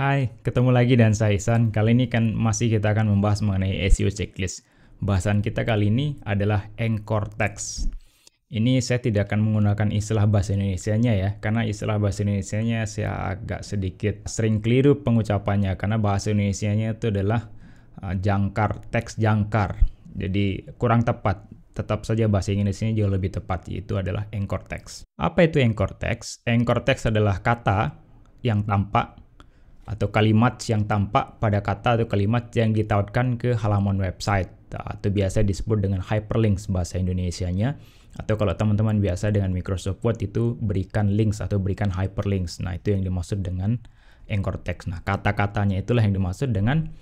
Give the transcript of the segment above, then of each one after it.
Hai, ketemu lagi dan saya Ihsan. Kali ini kan masih kita akan membahas mengenai SEO checklist. Bahasan kita kali ini adalah anchor text. Ini saya tidak akan menggunakan istilah bahasa Indonesianya ya, karena istilah bahasa Indonesianya saya agak sedikit sering keliru pengucapannya karena bahasa Indonesianya itu adalah uh, jangkar teks jangkar. Jadi kurang tepat. Tetap saja bahasa Inggrisnya jauh lebih tepat yaitu adalah anchor text. Apa itu anchor text? Anchor text adalah kata yang tampak atau kalimat yang tampak pada kata atau kalimat yang ditautkan ke halaman website atau biasa disebut dengan hyperlinks bahasa Indonesianya atau kalau teman-teman biasa dengan Microsoft Word itu berikan links atau berikan hyperlinks. Nah, itu yang dimaksud dengan anchor text. Nah, kata-katanya itulah yang dimaksud dengan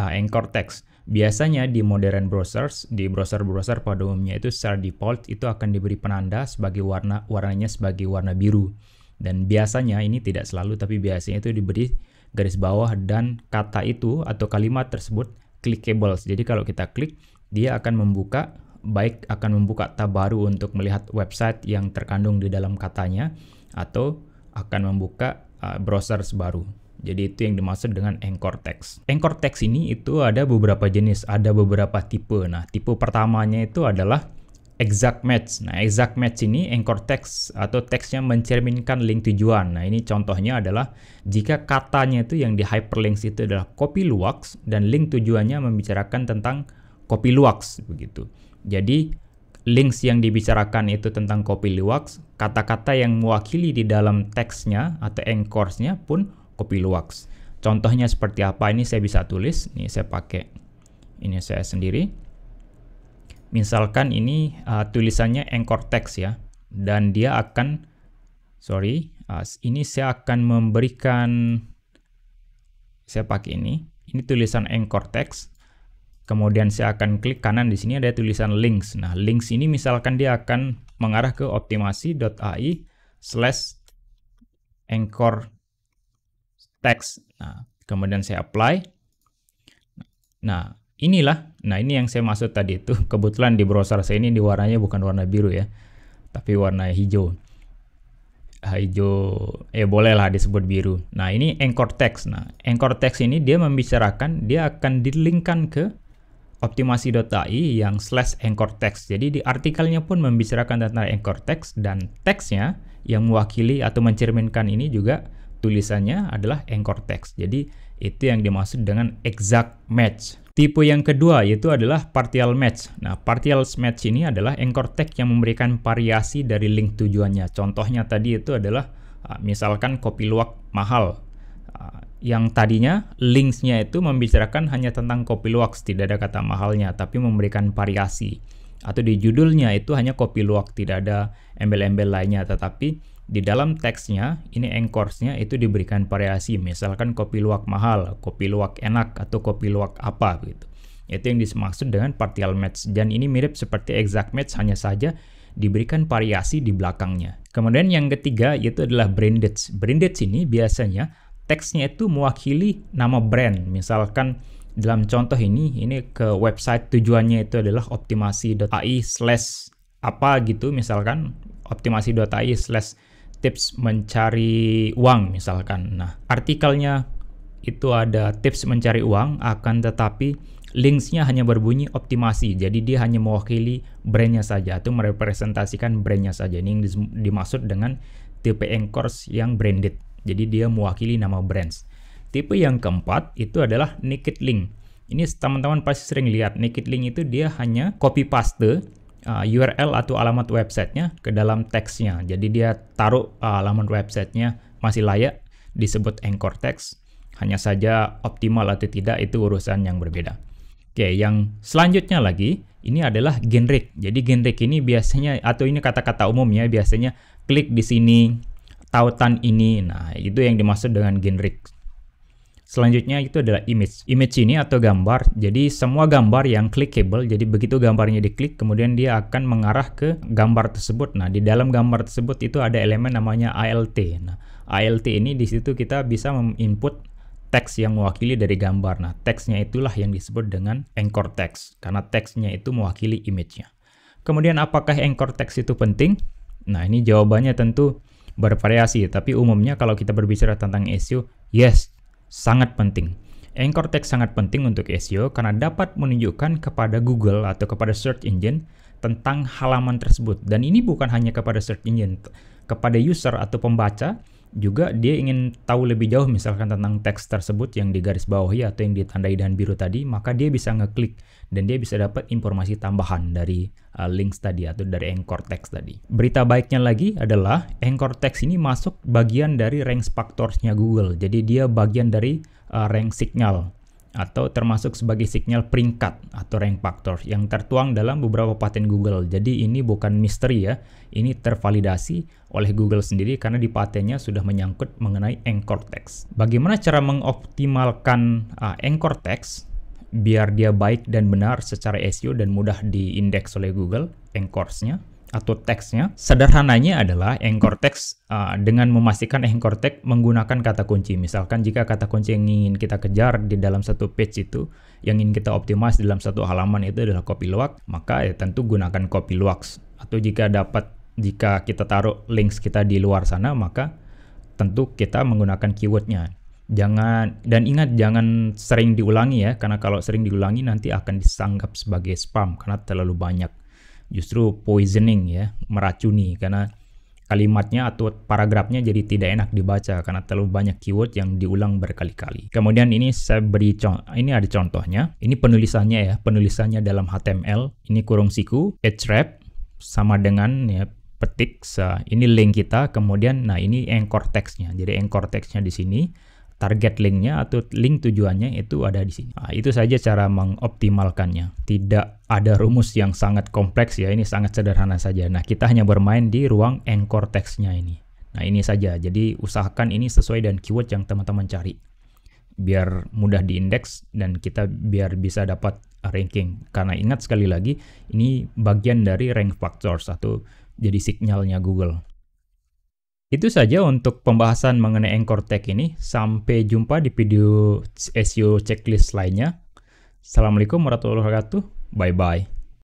uh, anchor text. Biasanya di modern browsers, di browser-browser pada umumnya itu secara default itu akan diberi penanda sebagai warna warnanya sebagai warna biru. Dan biasanya ini tidak selalu tapi biasanya itu diberi garis bawah dan kata itu atau kalimat tersebut clickable. Jadi kalau kita klik dia akan membuka baik akan membuka tab baru untuk melihat website yang terkandung di dalam katanya atau akan membuka uh, browser baru. Jadi itu yang dimaksud dengan anchor text. Anchor text ini itu ada beberapa jenis, ada beberapa tipe. Nah, tipe pertamanya itu adalah exact match. Nah, exact match ini anchor text atau teksnya mencerminkan link tujuan. Nah, ini contohnya adalah jika katanya itu yang di hyperlinks itu adalah copy luwak dan link tujuannya membicarakan tentang copy luwak begitu. Jadi links yang dibicarakan itu tentang copy luwak, kata-kata yang mewakili di dalam teksnya atau anchors-nya pun copy luwak. Contohnya seperti apa ini saya bisa tulis, Nih, saya pakai ini saya sendiri misalkan ini uh, tulisannya anchor text ya, dan dia akan, sorry, uh, ini saya akan memberikan, saya pakai ini, ini tulisan anchor text, kemudian saya akan klik kanan di sini ada tulisan links. Nah, links ini misalkan dia akan mengarah ke optimasi.ai slash anchor text. Nah, kemudian saya apply. Nah, inilah nah ini yang saya maksud tadi itu kebetulan di browser saya ini di warnanya bukan warna biru ya tapi warna hijau ah, hijau eh bolehlah disebut biru nah ini anchor text nah anchor text ini dia membicarakan dia akan dilingkan ke optimasi.ai yang slash anchor text jadi di artikelnya pun membicarakan tentang anchor text dan teksnya yang mewakili atau mencerminkan ini juga tulisannya adalah anchor text. Jadi itu yang dimaksud dengan exact match. Tipe yang kedua yaitu adalah partial match. Nah, partial match ini adalah anchor text yang memberikan variasi dari link tujuannya. Contohnya tadi itu adalah ah, misalkan kopi luwak mahal. Ah, yang tadinya linksnya itu membicarakan hanya tentang kopi luwak, tidak ada kata mahalnya, tapi memberikan variasi. Atau di judulnya itu hanya kopi luwak, tidak ada embel-embel lainnya, tetapi di dalam teksnya, ini nya itu diberikan variasi, misalkan kopi luwak mahal, kopi luwak enak, atau kopi luwak apa gitu. Itu yang dimaksud dengan partial match, dan ini mirip seperti exact match hanya saja diberikan variasi di belakangnya. Kemudian yang ketiga yaitu adalah branded. Branded ini biasanya teksnya itu mewakili nama brand, misalkan dalam contoh ini, ini ke website tujuannya itu adalah optimasi.ai slash apa gitu misalkan optimasi.ai slash tips mencari uang misalkan. Nah, artikelnya itu ada tips mencari uang akan tetapi linksnya hanya berbunyi optimasi. Jadi dia hanya mewakili brandnya saja atau merepresentasikan brandnya saja. Ini yang dimaksud dengan tipe anchors yang branded. Jadi dia mewakili nama brands. Tipe yang keempat itu adalah naked link. Ini teman-teman pasti sering lihat naked link itu dia hanya copy paste uh, URL atau alamat websitenya ke dalam teksnya. Jadi dia taruh uh, alamat websitenya masih layak disebut anchor text. Hanya saja optimal atau tidak itu urusan yang berbeda. Oke, yang selanjutnya lagi ini adalah generic. Jadi generic ini biasanya atau ini kata-kata umumnya biasanya klik di sini tautan ini. Nah, itu yang dimaksud dengan generic. Selanjutnya itu adalah image. Image ini atau gambar, jadi semua gambar yang clickable, jadi begitu gambarnya diklik, kemudian dia akan mengarah ke gambar tersebut. Nah, di dalam gambar tersebut itu ada elemen namanya ALT. Nah, ALT ini di situ kita bisa menginput teks yang mewakili dari gambar. Nah, teksnya itulah yang disebut dengan anchor text, karena teksnya itu mewakili image-nya. Kemudian apakah anchor text itu penting? Nah, ini jawabannya tentu bervariasi, tapi umumnya kalau kita berbicara tentang SEO, yes, sangat penting. Anchor text sangat penting untuk SEO karena dapat menunjukkan kepada Google atau kepada search engine tentang halaman tersebut. Dan ini bukan hanya kepada search engine, kepada user atau pembaca juga dia ingin tahu lebih jauh misalkan tentang teks tersebut yang digaris ya atau yang ditandai dengan biru tadi, maka dia bisa ngeklik dan dia bisa dapat informasi tambahan dari uh, links tadi atau dari anchor text tadi. Berita baiknya lagi adalah anchor text ini masuk bagian dari rank factors Google. Jadi dia bagian dari uh, rank signal atau termasuk sebagai signal peringkat atau rank factor yang tertuang dalam beberapa paten Google. Jadi ini bukan misteri ya, ini tervalidasi oleh Google sendiri karena di patennya sudah menyangkut mengenai anchor text. Bagaimana cara mengoptimalkan uh, anchor text biar dia baik dan benar secara SEO dan mudah diindeks oleh Google, anchors-nya? atau teksnya. Sederhananya adalah anchor text uh, dengan memastikan anchor text menggunakan kata kunci. Misalkan jika kata kunci yang ingin kita kejar di dalam satu page itu, yang ingin kita optimize dalam satu halaman itu adalah copy luwak, maka ya tentu gunakan copy luwak. Atau jika dapat jika kita taruh links kita di luar sana, maka tentu kita menggunakan keywordnya. Jangan dan ingat jangan sering diulangi ya, karena kalau sering diulangi nanti akan disanggap sebagai spam karena terlalu banyak justru poisoning ya, meracuni karena kalimatnya atau paragrafnya jadi tidak enak dibaca karena terlalu banyak keyword yang diulang berkali-kali. Kemudian ini saya beri contoh, ini ada contohnya. Ini penulisannya ya, penulisannya dalam HTML. Ini kurung siku, href sama dengan ya petik. Ini link kita, kemudian nah ini anchor text-nya. Jadi anchor text-nya di sini target linknya atau link tujuannya itu ada di sini. Nah, itu saja cara mengoptimalkannya. Tidak ada rumus yang sangat kompleks ya, ini sangat sederhana saja. Nah, kita hanya bermain di ruang anchor teksnya ini. Nah, ini saja. Jadi, usahakan ini sesuai dengan keyword yang teman-teman cari. Biar mudah diindeks dan kita biar bisa dapat ranking. Karena ingat sekali lagi, ini bagian dari rank factors atau jadi signalnya Google. Itu saja untuk pembahasan mengenai Anchor Tech ini. Sampai jumpa di video SEO checklist lainnya. Assalamualaikum warahmatullahi wabarakatuh. Bye-bye.